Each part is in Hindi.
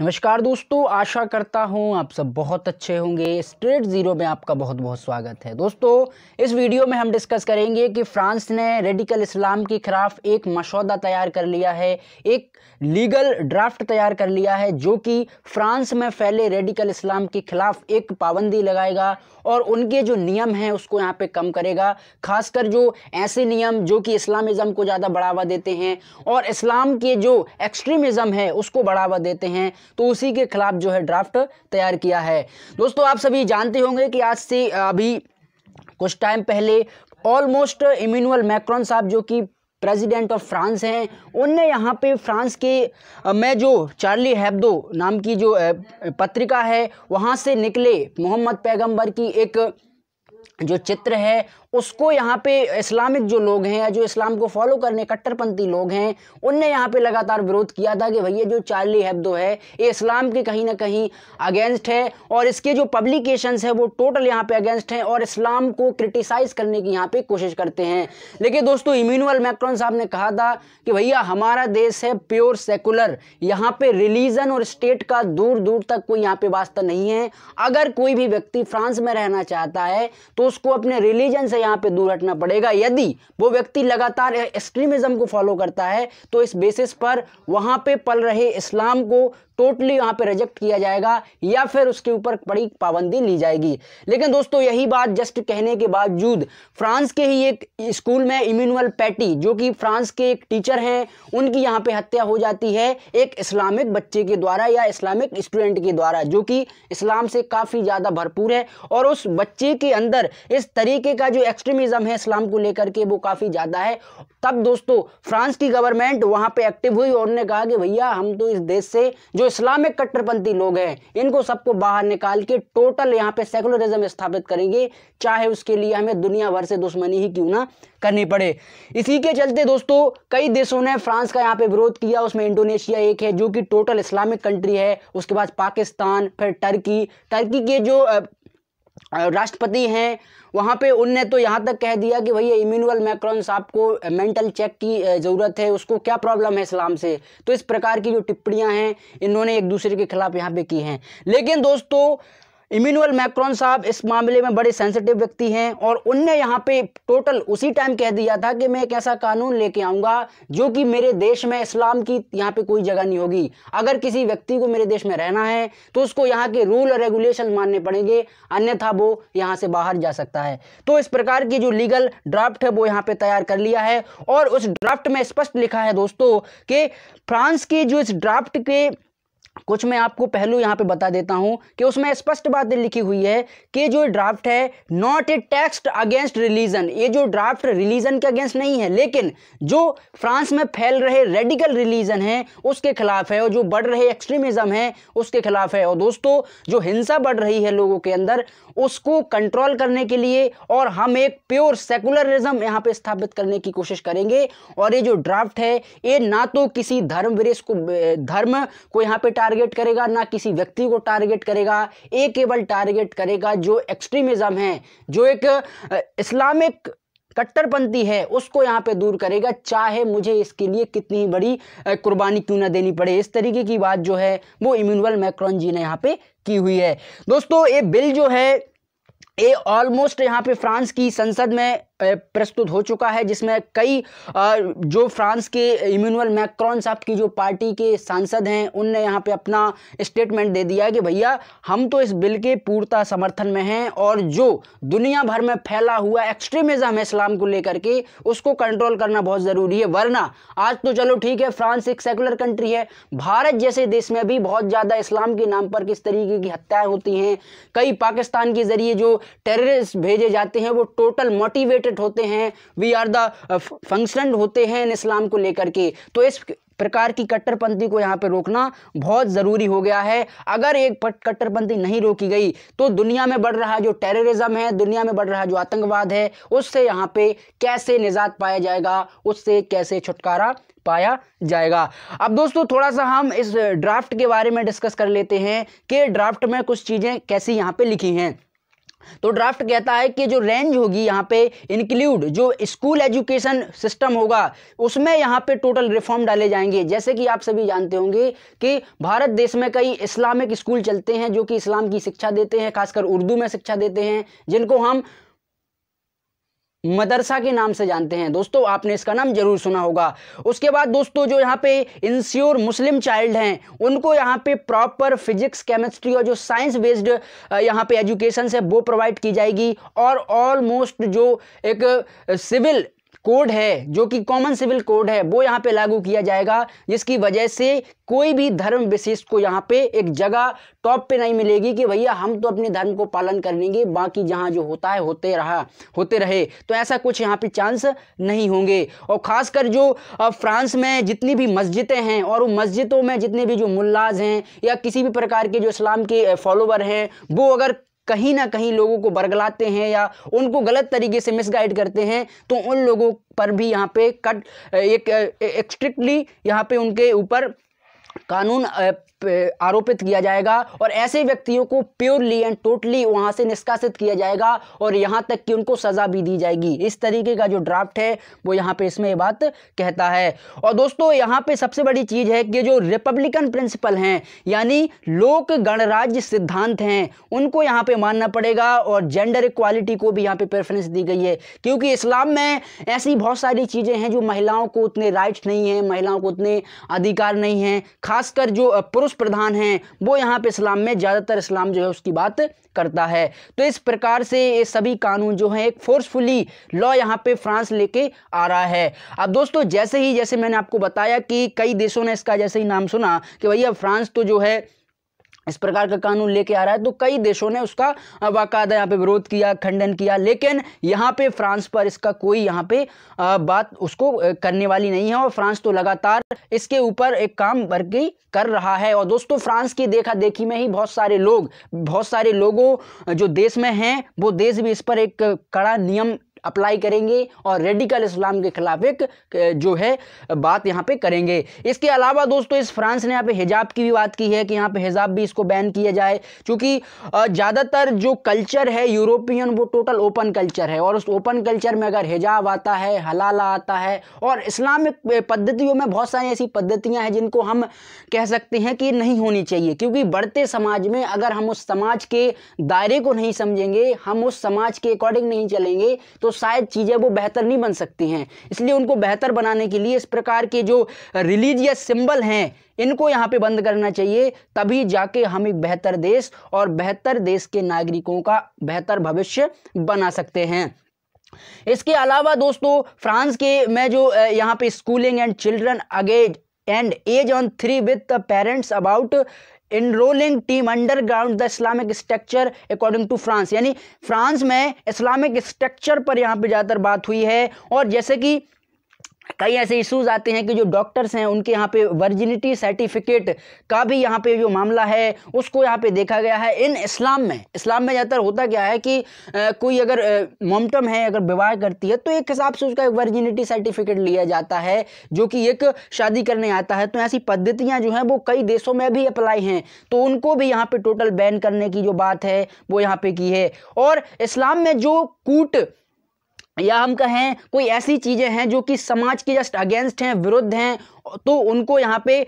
नमस्कार दोस्तों आशा करता हूँ आप सब बहुत अच्छे होंगे स्ट्रेट ज़ीरो में आपका बहुत बहुत स्वागत है दोस्तों इस वीडियो में हम डिस्कस करेंगे कि फ्रांस ने रेडिकल इस्लाम के खिलाफ एक मसौदा तैयार कर लिया है एक लीगल ड्राफ्ट तैयार कर लिया है जो कि फ्रांस में फैले रेडिकल इस्लाम के खिलाफ एक पाबंदी लगाएगा और उनके जो नियम हैं उसको यहाँ पर कम करेगा खासकर जो ऐसे नियम जो कि इस्लामिज़म को ज़्यादा बढ़ावा देते हैं और इस्लाम के जो एक्सट्रीमिज़म है उसको बढ़ावा देते हैं तो उसी के खिलाफ जो है ड्राफ्ट तैयार किया है दोस्तों आप सभी जानते होंगे कि आज से अभी कुछ टाइम पहले ऑलमोस्ट इम्यूनल मैक्रॉन साहब जो कि प्रेसिडेंट ऑफ फ्रांस हैं उनने यहाँ पे फ्रांस के मैं जो चार्ली हैब्दो नाम की जो पत्रिका है वहाँ से निकले मोहम्मद पैगंबर की एक जो चित्र है उसको यहाँ पे इस्लामिक जो लोग हैं या जो इस्लाम को फॉलो करने कट्टरपंथी लोग हैं उनने यहाँ पे लगातार विरोध किया था कि भैया जो चार्ली हैब्दो है ये इस्लाम के कहीं ना कहीं अगेंस्ट है और इसके जो पब्लिकेशंस है वो टोटल यहाँ पे अगेंस्ट हैं और इस्लाम को क्रिटिसाइज करने की यहाँ पे कोशिश करते हैं लेकिन दोस्तों इम्यूनअल मैक्रॉन साहब ने कहा था कि भैया हमारा देश है प्योर सेकुलर यहाँ पे रिलीजन और स्टेट का दूर दूर तक कोई यहाँ पे वास्ता नहीं है अगर कोई भी व्यक्ति फ्रांस में रहना चाहता है तो उसको अपने रिलीजन से यहाँ पे दूर हटना पड़ेगा यदि वो व्यक्ति लगातार एक्सट्रीमिज्म को फॉलो करता है तो इस बेसिस पर वहाँ पे पल रहे इस्लाम को टोटली यहां पे रिजेक्ट किया जाएगा या फिर उसके ऊपर बड़ी पाबंदी ली जाएगी लेकिन दोस्तों यही बात जस्ट कहने के बावजूद फ्रांस के ही एक स्कूल में इम्यूनल पैटी जो कि फ्रांस के एक टीचर हैं उनकी यहाँ पे हत्या हो जाती है एक इस्लामिक बच्चे के द्वारा या इस्लामिक स्टूडेंट के द्वारा जो कि इस्लाम से काफ़ी ज़्यादा भरपूर है और उस बच्चे के अंदर इस तरीके का जो एक्सट्रीमिज़म है इस्लाम को लेकर के वो काफ़ी ज़्यादा है तब दोस्तों फ्रांस की गवर्नमेंट वहाँ पर एक्टिव हुई और उन्होंने कहा कि भैया हम तो इस देश से जो जो इस्लामिक कट्टरपंथी लोग हैं इनको सबको बाहर निकाल के टोटल यहाँ पे सेकुलरिज्म स्थापित करेंगे चाहे उसके लिए हमें दुनिया भर से दुश्मनी ही क्यों ना करनी पड़े इसी के चलते दोस्तों कई देशों ने फ्रांस का यहाँ पे विरोध किया उसमें इंडोनेशिया एक है जो कि टोटल इस्लामिक कंट्री है उसके बाद पाकिस्तान फिर टर्की टर्की के जो राष्ट्रपति हैं वहाँ पे उनने तो यहाँ तक कह दिया कि भैया इम्यूनल मैक्रोन साहब को मेंटल चेक की ज़रूरत है उसको क्या प्रॉब्लम है इस्लाम से तो इस प्रकार की जो टिप्पणियाँ हैं इन्होंने एक दूसरे के खिलाफ यहाँ पे की हैं लेकिन दोस्तों इमिनुअल मैक्रोन साहब इस मामले में बड़े सेंसिटिव व्यक्ति हैं और उनने यहाँ पे टोटल उसी टाइम कह दिया था कि मैं एक ऐसा कानून लेके आऊँगा जो कि मेरे देश में इस्लाम की यहाँ पे कोई जगह नहीं होगी अगर किसी व्यक्ति को मेरे देश में रहना है तो उसको यहाँ के रूल और रेगुलेशन मानने पड़ेंगे अन्यथा वो यहाँ से बाहर जा सकता है तो इस प्रकार की जो लीगल ड्राफ्ट है वो यहाँ पर तैयार कर लिया है और उस ड्राफ्ट में स्पष्ट लिखा है दोस्तों कि फ्रांस के जो इस ड्राफ्ट के कुछ मैं आपको पहलू यहाँ पे बता देता हूँ कि उसमें स्पष्ट बात लिखी हुई है कि जो ड्राफ्ट है not a text against religion ये जो ड्राफ्ट रिलीजन के अगेंस्ट नहीं है लेकिन जो फ्रांस में फैल रहे रेडिकल रिलीजन है उसके खिलाफ है और जो बढ़ रहे एक्सट्रीमिज्म है उसके खिलाफ है और दोस्तों जो हिंसा बढ़ रही है लोगों के अंदर उसको कंट्रोल करने के लिए और हम एक प्योर सेकुलरिज्म यहाँ पर स्थापित करने की कोशिश करेंगे और ये जो ड्राफ्ट है ये ना तो किसी धर्म विरेश को धर्म को यहाँ पे टारगेट करेगा ना किसी व्यक्ति को टारगेट करेगा ये केवल टारगेट करेगा जो एक्सट्रीमिज्म है जो एक इस्लामिक कट्टरपंथी है उसको यहाँ पे दूर करेगा चाहे मुझे इसके लिए कितनी ही बड़ी कुर्बानी क्यों ना देनी पड़े इस तरीके की बात जो है वो इम्यूनवल मैक्रॉन जी ने यहाँ पे की हुई है दोस्तों ये बिल जो है ये ऑलमोस्ट यहाँ पे फ्रांस की संसद में प्रस्तुत हो चुका है जिसमें कई जो फ्रांस के इम्यूनल मैक्रॉन साहब की जो पार्टी के सांसद हैं उनने यहाँ पे अपना स्टेटमेंट दे दिया कि भैया हम तो इस बिल के पूर्ता समर्थन में हैं और जो दुनिया भर में फैला हुआ एक्सट्रीमिज्म है इस्लाम को लेकर के उसको कंट्रोल करना बहुत ज़रूरी है वरना आज तो चलो ठीक है फ्रांस एक सेकुलर कंट्री है भारत जैसे देश में भी बहुत ज़्यादा इस्लाम के नाम पर किस तरीके की हत्याएँ होती हैं कई पाकिस्तान के ज़रिए जो टेररिस्ट भेजे जाते हैं वो टोटल मोटिवेट मोटिवेटेड होते हैं वी आर द फंक्शन होते हैं इन इस्लाम को लेकर के तो इस प्रकार की कट्टरपंथी को यहाँ पे रोकना बहुत ज़रूरी हो गया है अगर एक कट्टरपंथी नहीं रोकी गई तो दुनिया में बढ़ रहा जो टेररिज्म है दुनिया में बढ़ रहा जो आतंकवाद है उससे यहाँ पे कैसे निजात पाया जाएगा उससे कैसे छुटकारा पाया जाएगा अब दोस्तों थोड़ा सा हम इस ड्राफ्ट के बारे में डिस्कस कर लेते हैं कि ड्राफ्ट में कुछ चीज़ें कैसी यहाँ पे लिखी हैं तो ड्राफ्ट कहता है कि जो रेंज होगी यहाँ पे इंक्लूड जो स्कूल एजुकेशन सिस्टम होगा उसमें यहाँ पे टोटल रिफॉर्म डाले जाएंगे जैसे कि आप सभी जानते होंगे कि भारत देश में कई इस्लामिक स्कूल चलते हैं जो कि इस्लाम की शिक्षा देते हैं खासकर उर्दू में शिक्षा देते हैं जिनको हम मदरसा के नाम से जानते हैं दोस्तों आपने इसका नाम जरूर सुना होगा उसके बाद दोस्तों जो यहाँ पे इंश्योर मुस्लिम चाइल्ड हैं उनको यहाँ पे प्रॉपर फिजिक्स केमिस्ट्री और जो साइंस बेस्ड यहाँ पे एजुकेशन है वो प्रोवाइड की जाएगी और ऑलमोस्ट जो एक सिविल कोड है जो कि कॉमन सिविल कोड है वो यहाँ पे लागू किया जाएगा जिसकी वजह से कोई भी धर्म विशिष्ट को यहाँ पे एक जगह टॉप पे नहीं मिलेगी कि भैया हम तो अपने धर्म को पालन करेंगे बाकी जहाँ जो होता है होते रहा होते रहे तो ऐसा कुछ यहाँ पे चांस नहीं होंगे और ख़ासकर जो फ्रांस में जितनी भी मस्जिदें हैं और उन मस्जिदों में जितने भी जो मुलाज हैं या किसी भी प्रकार के जो इस्लाम के फॉलोवर हैं वो अगर कहीं ना कहीं लोगों को बरगलाते हैं या उनको गलत तरीके से मिसगाइड करते हैं तो उन लोगों पर भी यहाँ पे कट एक, स्ट्रिक्टली यहाँ पे उनके ऊपर कानून आरोपित किया जाएगा और ऐसे व्यक्तियों को प्योरली एंड टोटली वहां से निष्कासित किया जाएगा और यहां तक कि उनको सज़ा भी दी जाएगी इस तरीके का जो ड्राफ्ट है वो यहां पे इसमें बात कहता है और दोस्तों यहां पे सबसे बड़ी चीज़ है कि जो रिपब्लिकन प्रिंसिपल हैं यानी लोक गणराज्य सिद्धांत हैं उनको यहाँ पर मानना पड़ेगा और जेंडर इक्वालिटी को भी यहाँ पर प्रेफरेंस दी गई है क्योंकि इस्लाम में ऐसी बहुत सारी चीज़ें हैं जो महिलाओं को उतने राइट्स नहीं हैं महिलाओं को उतने अधिकार नहीं हैं खासकर जो पुरुष प्रधान हैं वो यहाँ पे इस्लाम में ज़्यादातर इस्लाम जो है उसकी बात करता है तो इस प्रकार से ये सभी कानून जो हैं एक फोर्सफुली लॉ यहाँ पे फ्रांस लेके आ रहा है अब दोस्तों जैसे ही जैसे मैंने आपको बताया कि कई देशों ने इसका जैसे ही नाम सुना कि भैया फ्रांस तो जो है इस प्रकार का कानून लेके आ रहा है तो कई देशों ने उसका बाकायदा यहाँ पे विरोध किया खंडन किया लेकिन यहाँ पे फ्रांस पर इसका कोई यहाँ पे बात उसको करने वाली नहीं है और फ्रांस तो लगातार इसके ऊपर एक काम वर्गी कर रहा है और दोस्तों फ्रांस की देखा देखी में ही बहुत सारे लोग बहुत सारे लोगों जो देश में हैं वो देश भी इस पर एक कड़ा नियम अप्लाई करेंगे और रेडिकल इस्लाम के खिलाफ एक जो है बात यहाँ पे करेंगे इसके अलावा दोस्तों इस फ्रांस ने यहाँ पे हिजाब की भी बात की है कि यहाँ पे हिजाब भी इसको बैन किया जाए क्योंकि ज़्यादातर जो कल्चर है यूरोपियन वो टोटल ओपन कल्चर है और उस ओपन कल्चर में अगर हिजाब आता है हलाला आता है और इस्लामिक पद्धतियों में बहुत सारी ऐसी पद्धतियाँ हैं जिनको हम कह सकते हैं कि नहीं होनी चाहिए क्योंकि बढ़ते समाज में अगर हम उस समाज के दायरे को नहीं समझेंगे हम उस समाज के अकॉर्डिंग नहीं चलेंगे तो शायद चीज़ें वो बेहतर नहीं बन सकती हैं इसलिए उनको बेहतर बनाने के लिए इस प्रकार के जो रिलीजियस सिंबल हैं इनको यहाँ पे बंद करना चाहिए तभी जाके हम एक बेहतर देश और बेहतर देश के नागरिकों का बेहतर भविष्य बना सकते हैं इसके अलावा दोस्तों फ्रांस के मैं जो यहाँ पे schooling and children ages and age on three with the parents about enrolling team underground the Islamic structure according to France यानी फ्रांस में इस्लामिक स्ट्रक्चर पर यहाँ पे ज़्यादातर बात हुई है और जैसे कि कई ऐसे इश्यूज आते हैं कि जो डॉक्टर्स हैं उनके यहाँ पे वर्जिनिटी सर्टिफिकेट का भी यहाँ पे जो मामला है उसको यहाँ पे देखा गया है इन इस्लाम में इस्लाम में ज़्यादातर होता क्या है कि आ, कोई अगर मोमटम है अगर विवाह करती है तो एक हिसाब से उसका एक वर्जिनिटी सर्टिफिकेट लिया जाता है जो कि एक शादी करने आता है तो ऐसी पद्धतियाँ जो हैं वो कई देशों में भी अप्लाई हैं तो उनको भी यहाँ पर टोटल बैन करने की जो बात है वो यहाँ पर की है और इस्लाम में जो कूट या हम कहें कोई ऐसी चीज़ें हैं जो कि समाज के जस्ट अगेंस्ट हैं विरुद्ध हैं तो उनको यहाँ पे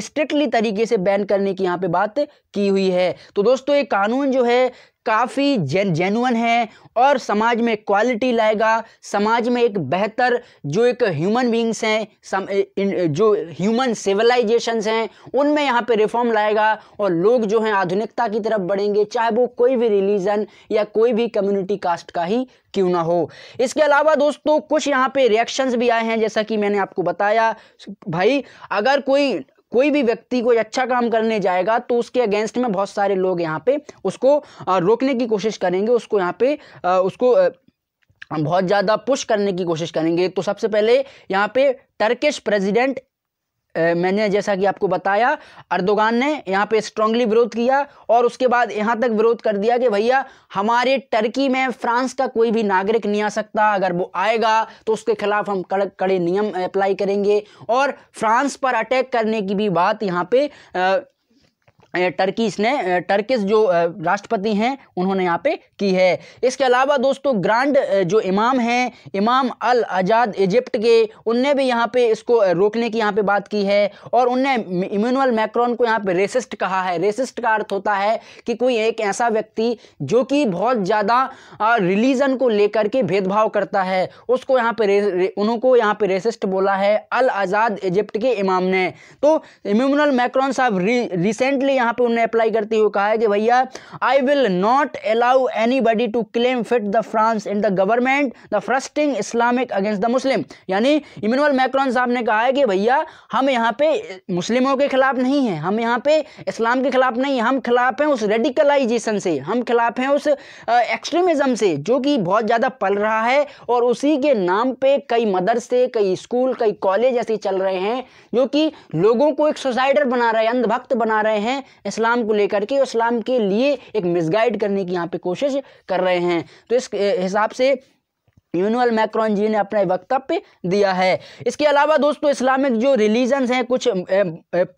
स्ट्रिक्टली तरीके से बैन करने की यहाँ पे बात की हुई है तो दोस्तों ये कानून जो है काफ़ी जेन जेनुअन है और समाज में क्वालिटी लाएगा समाज में एक बेहतर जो एक ह्यूमन बींग्स हैं सम, इन, जो ह्यूमन सिविलाइजेशंस हैं उनमें यहाँ पे रिफॉर्म लाएगा और लोग जो हैं आधुनिकता की तरफ बढ़ेंगे चाहे वो कोई भी रिलीजन या कोई भी कम्युनिटी कास्ट का ही क्यों ना हो इसके अलावा दोस्तों कुछ यहाँ पे रिएक्शंस भी आए हैं जैसा कि मैंने आपको बताया भाई अगर कोई कोई भी व्यक्ति कोई अच्छा काम करने जाएगा तो उसके अगेंस्ट में बहुत सारे लोग यहाँ पे उसको रोकने की कोशिश करेंगे उसको यहाँ पे उसको बहुत ज़्यादा पुश करने की कोशिश करेंगे तो सबसे पहले यहाँ पे टर्किश प्रेसिडेंट मैंने जैसा कि आपको बताया अर्दोगान ने यहाँ पे स्ट्रांगली विरोध किया और उसके बाद यहाँ तक विरोध कर दिया कि भैया हमारे टर्की में फ्रांस का कोई भी नागरिक नहीं आ सकता अगर वो आएगा तो उसके खिलाफ हम कड़क कड़े नियम अप्लाई करेंगे और फ्रांस पर अटैक करने की भी बात यहाँ पे आ, टर्की ने टर्किस जो राष्ट्रपति हैं उन्होंने यहाँ पे की है इसके अलावा दोस्तों ग्रांड जो इमाम हैं इमाम अल आज़ाद इजिप्ट के उनने भी यहाँ पे इसको रोकने की यहाँ पे बात की है और उनने इम्यूनल मैक्रोन को यहाँ पे रेसिस्ट कहा है रेसिस्ट का अर्थ होता है कि कोई एक ऐसा व्यक्ति जो कि बहुत ज़्यादा रिलीजन को लेकर के भेदभाव करता है उसको यहाँ पे उनको यहाँ पे रेसिस्ट बोला है अल आज़ाद इजिप्ट के इमाम ने तो इम्यूनल मैक्रॉन साहब रिसेंटली यहाँ पे उन्हें अप्लाई करते हुए कहा है कि भैया I will not allow anybody to claim fit the France in the government the frosting Islamic against the Muslim यानी इमानुअल मैक्रॉन साहब ने कहा है कि भैया हम यहाँ पे मुस्लिमों के खिलाफ नहीं हैं हम यहाँ पे इस्लाम के खिलाफ नहीं हम खिलाफ हैं उस रेडिकलाइजेशन से हम खिलाफ हैं उस एक्सट्रीमिज्म से जो कि बहुत ज़्यादा पल रहा है और उसी के नाम पे कई मदरसे कई स्कूल कई कॉलेज ऐसे चल रहे हैं जो कि लोगों को एक सुसाइडर बना रहे हैं अंधभक्त बना रहे हैं इस्लाम को लेकर के इस्लाम के लिए एक मिसगाइड करने की यहाँ पे कोशिश कर रहे हैं तो इस हिसाब से यूनुअल मैक्रॉन जी ने अपना वक्तव्य दिया है इसके अलावा दोस्तों इस्लामिक जो रिलीजन्स हैं कुछ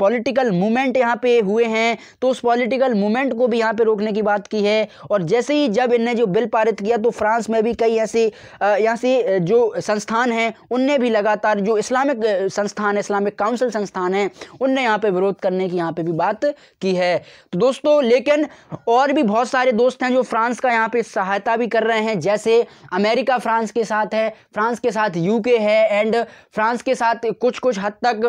पॉलिटिकल मूवमेंट यहाँ पे हुए हैं तो उस पॉलिटिकल मूवमेंट को भी यहाँ पे रोकने की बात की है और जैसे ही जब इनने जो बिल पारित किया तो फ्रांस में भी कई ऐसे यहाँ से जो संस्थान हैं उनने भी लगातार जो इस्लामिक संस्थान इस्लामिक काउंसिल संस्थान हैं उनने यहाँ पर विरोध करने की यहाँ पर भी बात की है तो दोस्तों लेकिन और भी बहुत सारे दोस्त हैं जो फ्रांस का यहाँ पर सहायता भी कर रहे हैं जैसे अमेरिका फ्रांस फ्रांस के साथ है फ्रांस के साथ यूके है एंड फ्रांस के साथ कुछ कुछ हद तक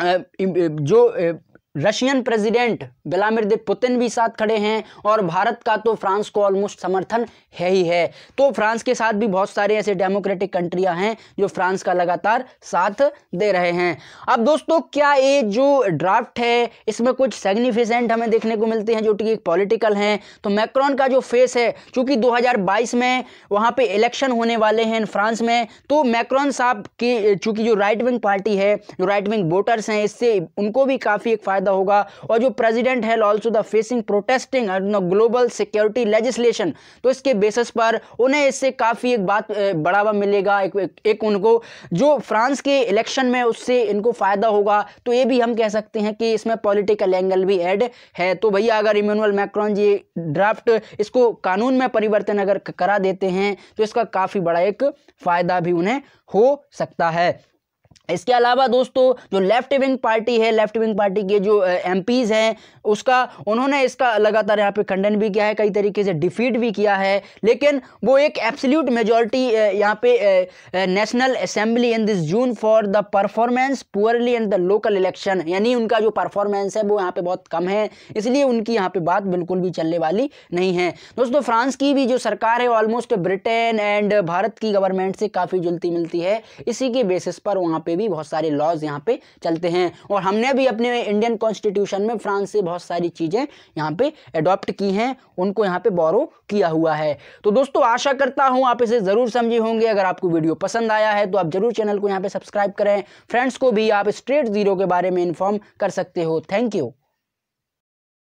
आ, जो रशियन प्रेसिडेंट ब्लामिर पुतिन भी साथ खड़े हैं और भारत का तो फ्रांस को ऑलमोस्ट समर्थन है ही है तो फ्रांस के साथ भी बहुत सारे ऐसे डेमोक्रेटिक कंट्रियां हैं जो फ्रांस का लगातार साथ दे रहे हैं अब दोस्तों क्या ये जो ड्राफ्ट है इसमें कुछ सिग्निफिकेंट हमें देखने को मिलते हैं जो कि पॉलिटिकल हैं तो मैक्रॉन का जो फेस है चूँकि दो में वहाँ पर इलेक्शन होने वाले हैं फ्रांस में तो मैक्रॉन साहब की चूँकि जो राइट विंग पार्टी है जो राइट विंग वोटर्स हैं इससे उनको भी काफ़ी एक फ़ायदा फायदा होगा और जो प्रेजिडेंट है also the facing protesting global security legislation तो इसके बेसिस पर उन्हें इससे काफ़ी एक बात बढ़ावा मिलेगा एक, एक, एक उनको जो फ्रांस के इलेक्शन में उससे इनको फ़ायदा होगा तो ये भी हम कह सकते हैं कि इसमें पॉलिटिकल एंगल भी ऐड है तो भैया अगर इम्यूनल मैक्रॉन जी ड्राफ्ट इसको कानून में परिवर्तन अगर करा देते हैं तो इसका काफ़ी बड़ा एक फ़ायदा भी उन्हें हो सकता है इसके अलावा दोस्तों जो लेफ्ट विंग पार्टी है लेफ्ट विंग पार्टी के जो एम हैं उसका उन्होंने इसका लगातार यहाँ पे खंडन भी किया है कई तरीके से डिफीट भी किया है लेकिन वो एक एब्सल्यूट मेजोरिटी यहाँ पे national assembly in this June for the performance poorly in the local election यानी उनका जो परफॉर्मेंस है वो यहाँ पर बहुत कम है इसलिए उनकी यहाँ पर बात बिल्कुल भी चलने वाली नहीं है दोस्तों फ्रांस की भी जो सरकार है ऑलमोस्ट ब्रिटेन एंड भारत की गवर्नमेंट से काफ़ी जुलती मिलती है इसी के बेसिस पर वहाँ पर भी बहुत सारे लॉज यहाँ पे चलते हैं और हमने भी अपने इंडियन कॉन्स्टिट्यूशन में फ्रांस से बहुत सारी चीज़ें यहाँ पे अडॉप्ट की हैं उनको यहाँ पे बोरो किया हुआ है तो दोस्तों आशा करता हूँ आप इसे ज़रूर समझे होंगे अगर आपको वीडियो पसंद आया है तो आप ज़रूर चैनल को यहाँ पर सब्सक्राइब करें फ्रेंड्स को भी आप स्ट्रेट ज़ीरो के बारे में इन्फॉर्म कर सकते हो थैंक यू